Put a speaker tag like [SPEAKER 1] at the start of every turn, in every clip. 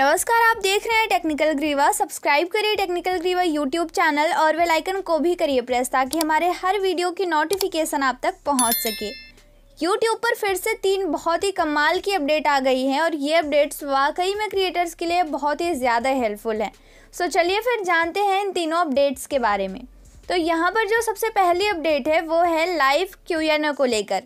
[SPEAKER 1] नमस्कार आप देख रहे हैं टेक्निकल ग्रीवा सब्सक्राइब करिए टेक्निकल ग्रीवा यूट्यूब चैनल और वेल आइकन को भी करिए प्रेस ताकि हमारे हर वीडियो की नोटिफिकेशन आप तक पहुंच सके यूट्यूब पर फिर से तीन बहुत ही कमाल की अपडेट आ गई हैं और ये अपडेट्स वाकई में क्रिएटर्स के लिए बहुत ही ज़्यादा हेल्पफुल हैं सो चलिए फिर जानते हैं इन तीनों अपडेट्स के बारे में तो यहाँ पर जो सबसे पहली अपडेट है वो है लाइव क्यूएनओ को लेकर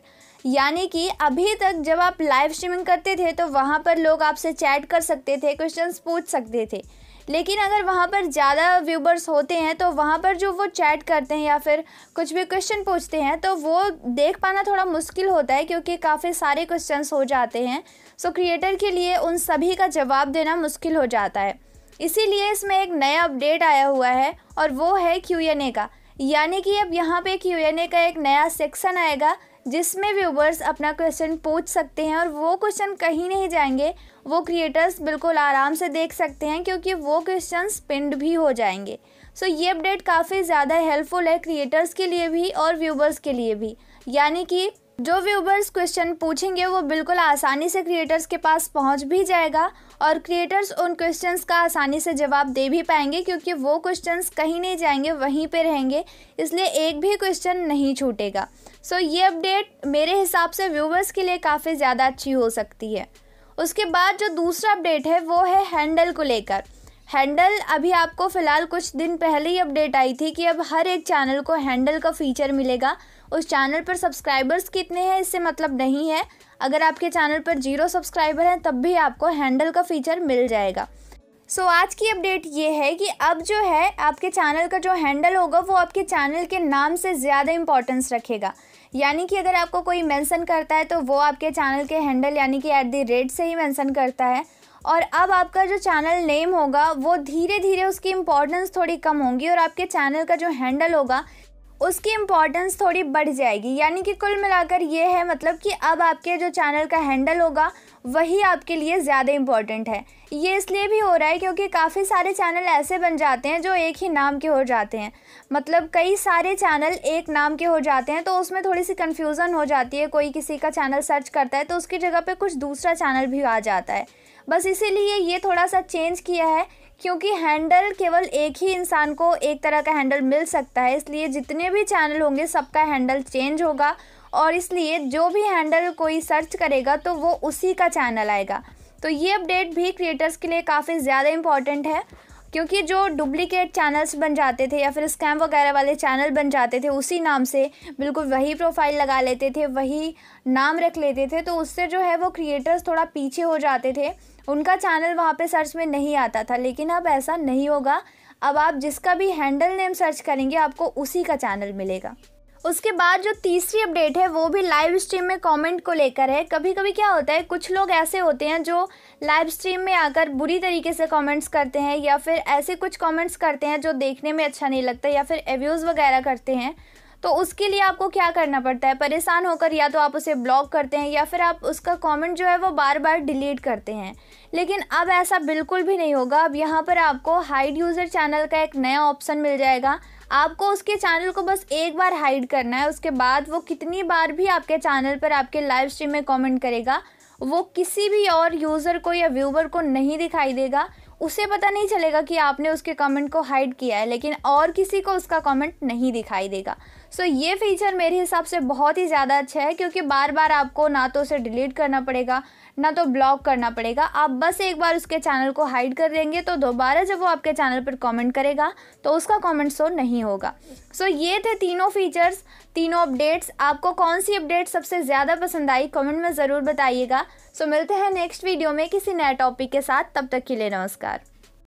[SPEAKER 1] यानी कि अभी तक जब आप लाइव स्ट्रीमिंग करते थे तो वहाँ पर लोग आपसे चैट कर सकते थे क्वेश्चन पूछ सकते थे लेकिन अगर वहाँ पर ज़्यादा व्यूबर्स होते हैं तो वहाँ पर जो वो चैट करते हैं या फिर कुछ भी क्वेश्चन पूछते हैं तो वो देख पाना थोड़ा मुश्किल होता है क्योंकि काफ़ी सारे क्वेश्चंस हो जाते हैं सो क्रिएटर के लिए उन सभी का जवाब देना मुश्किल हो जाता है इसीलिए इसमें एक नया अपडेट आया हुआ है और वो है क्यू का यानी कि अब यहाँ पे क्यू का एक नया सेक्शन आएगा जिसमें व्यूवर्स अपना क्वेश्चन पूछ सकते हैं और वो क्वेश्चन कहीं नहीं जाएंगे वो क्रिएटर्स बिल्कुल आराम से देख सकते हैं क्योंकि वो क्वेश्चन पिंड भी हो जाएंगे सो so, ये अपडेट काफ़ी ज़्यादा हेल्पफुल है क्रिएटर्स के लिए भी और व्यूवर्स के लिए भी यानी कि जो व्यूबर्स क्वेश्चन पूछेंगे वो बिल्कुल आसानी से क्रिएटर्स के पास पहुंच भी जाएगा और क्रिएटर्स उन क्वेश्चंस का आसानी से जवाब दे भी पाएंगे क्योंकि वो क्वेश्चंस कहीं नहीं जाएंगे वहीं पे रहेंगे इसलिए एक भी क्वेश्चन नहीं छूटेगा सो so, ये अपडेट मेरे हिसाब से व्यूबर्स के लिए काफ़ी ज़्यादा अच्छी हो सकती है उसके बाद जो दूसरा अपडेट है वो है हैंडल को लेकर हैंडल अभी आपको फ़िलहाल कुछ दिन पहले ही अपडेट आई थी कि अब हर एक चैनल को हैंडल का फीचर मिलेगा उस चैनल पर सब्सक्राइबर्स कितने हैं इससे मतलब नहीं है अगर आपके चैनल पर जीरो सब्सक्राइबर हैं तब भी आपको हैंडल का फीचर मिल जाएगा सो so, आज की अपडेट ये है कि अब जो है आपके चैनल का जो हैंडल होगा वो आपके चैनल के नाम से ज़्यादा इम्पोर्टेंस रखेगा यानी कि अगर आपको कोई मेंशन करता है तो वो आपके चैनल के हैंडल यानी कि एट दी रेट से ही मेंशन करता है और अब आपका जो चैनल नेम होगा वो धीरे धीरे उसकी इम्पोर्टेंस थोड़ी कम होगी और आपके चैनल का जो हैंडल होगा उसकी इम्पॉर्टेंस थोड़ी बढ़ जाएगी यानी कि कुल मिलाकर ये है मतलब कि अब आपके जो चैनल का हैंडल होगा वही आपके लिए ज़्यादा इम्पॉर्टेंट है ये इसलिए भी हो रहा है क्योंकि काफ़ी सारे चैनल ऐसे बन जाते हैं जो एक ही नाम के हो जाते हैं मतलब कई सारे चैनल एक नाम के हो जाते हैं तो उसमें थोड़ी सी कन्फ्यूज़न हो जाती है कोई किसी का चैनल सर्च करता है तो उसकी जगह पर कुछ दूसरा चैनल भी आ जाता है बस इसीलिए ये थोड़ा सा चेंज किया है क्योंकि हैंडल केवल एक ही इंसान को एक तरह का हैंडल मिल सकता है इसलिए जितने भी चैनल होंगे सबका हैंडल चेंज होगा और इसलिए जो भी हैंडल कोई सर्च करेगा तो वो उसी का चैनल आएगा तो ये अपडेट भी क्रिएटर्स के लिए काफ़ी ज़्यादा इम्पॉर्टेंट है क्योंकि जो डुप्लीकेट चैनल्स बन जाते थे या फिर स्कैम वगैरह वाले चैनल बन जाते थे उसी नाम से बिल्कुल वही प्रोफाइल लगा लेते थे वही नाम रख लेते थे तो उससे जो है वो क्रिएटर्स थोड़ा पीछे हो जाते थे उनका चैनल वहाँ पर सर्च में नहीं आता था लेकिन अब ऐसा नहीं होगा अब आप जिसका भी हैंडल नेम सर्च करेंगे आपको उसी का चैनल मिलेगा उसके बाद जो तीसरी अपडेट है वो भी लाइव स्ट्रीम में कमेंट को लेकर है कभी कभी क्या होता है कुछ लोग ऐसे होते हैं जो लाइव स्ट्रीम में आकर बुरी तरीके से कमेंट्स करते हैं या फिर ऐसे कुछ कमेंट्स करते हैं जो देखने में अच्छा नहीं लगता या फिर एब्यूज़ वगैरह करते हैं तो उसके लिए आपको क्या करना पड़ता है परेशान होकर या तो आप उसे ब्लॉक करते हैं या फिर आप उसका कमेंट जो है वो बार बार डिलीट करते हैं लेकिन अब ऐसा बिल्कुल भी नहीं होगा अब यहाँ पर आपको हाइड यूज़र चैनल का एक नया ऑप्शन मिल जाएगा आपको उसके चैनल को बस एक बार हाइड करना है उसके बाद वो कितनी बार भी आपके चैनल पर आपके लाइव स्ट्रीम में कमेंट करेगा वो किसी भी और यूज़र को या व्यूवर को नहीं दिखाई देगा उसे पता नहीं चलेगा कि आपने उसके कमेंट को हाइड किया है लेकिन और किसी को उसका कमेंट नहीं दिखाई देगा सो so, ये फीचर मेरे हिसाब से बहुत ही ज़्यादा अच्छा है क्योंकि बार बार आपको ना तो उसे डिलीट करना पड़ेगा ना तो ब्लॉक करना पड़ेगा आप बस एक बार उसके चैनल को हाइड कर देंगे तो दोबारा जब वो आपके चैनल पर कमेंट करेगा तो उसका कमेंट शो नहीं होगा सो so, ये थे तीनों फीचर्स तीनों अपडेट्स आपको कौन सी अपडेट सबसे ज़्यादा पसंद आई कमेंट में ज़रूर बताइएगा सो मिलते हैं नेक्स्ट वीडियो में किसी नए टॉपिक के साथ तब तक के लिए नमस्कार